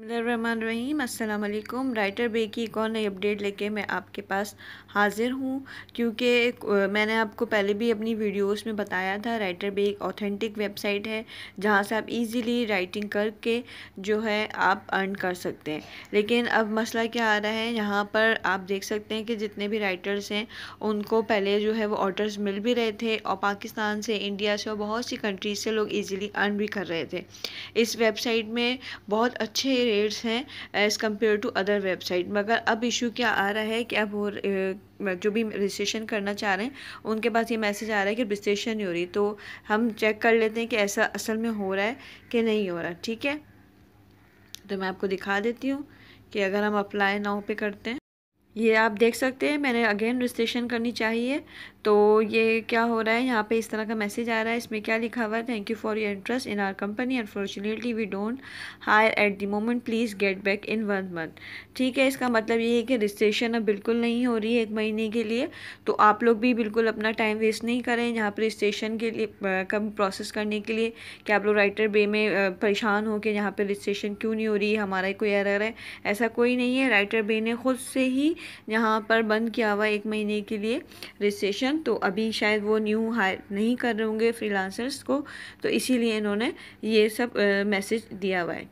रहीम अस्सलाम वालेकुम राइटर बे की एक और नई अपडेट लेके मैं आपके पास हाज़िर हूँ क्योंकि मैंने आपको पहले भी अपनी वीडियोस में बताया था राइटर बे एक ऑथेंटिक वेबसाइट है जहाँ से आप इजीली राइटिंग करके जो है आप अर्न कर सकते हैं लेकिन अब मसला क्या आ रहा है यहाँ पर आप देख सकते हैं कि जितने भी राइटर्स हैं उनको पहले जो है वो ऑर्डर्स मिल भी रहे थे और पाकिस्तान से इंडिया से और बहुत सी कंट्रीज से लोग ईज़िली अर्न भी कर रहे थे इस वेबसाइट में बहुत अच्छे रेट्स हैं as compare to other website मगर अब इशू क्या आ रहा है कि अब वो जो भी रजिस्ट्रेशन करना चाह रहे हैं उनके पास ये मैसेज आ रहा है कि रजिस्ट्रेशन नहीं हो रही तो हम चेक कर लेते हैं कि ऐसा असल में हो रहा है कि नहीं हो रहा ठीक है तो मैं आपको दिखा देती हूँ कि अगर हम अप्लाई नाउ पे करते हैं ये आप देख सकते हैं मैंने अगेन रजिस्ट्रेशन करनी चाहिए तो ये क्या हो रहा है यहाँ पे इस तरह का मैसेज आ रहा है इसमें क्या लिखा हुआ है thank you for your interest in our company unfortunately we don't hire at the moment please get back in one month ठीक है इसका मतलब ये है कि रजिस्ट्रेशन अब बिल्कुल नहीं हो रही है एक महीने के लिए तो आप लोग भी बिल्कुल अपना टाइम वेस्ट नहीं करें यहाँ पर रजिस्ट्रेशन के लिए कम प्रोसेस करने के लिए कि आप लोग राइटर बे में परेशान हो कि यहाँ पर रजिस्ट्रेशन क्यों नहीं हो रही हमारा कोई एरर है ऐसा कोई नहीं है राइटर बे ने खुद से ही यहाँ पर बंद किया हुआ एक महीने के लिए रजिस्ट्रेशन तो अभी शायद वो न्यू हायर नहीं कर रहे होंगे फ्रीलांसर्स को तो इसीलिए इन्होंने ये सब मैसेज दिया हुआ है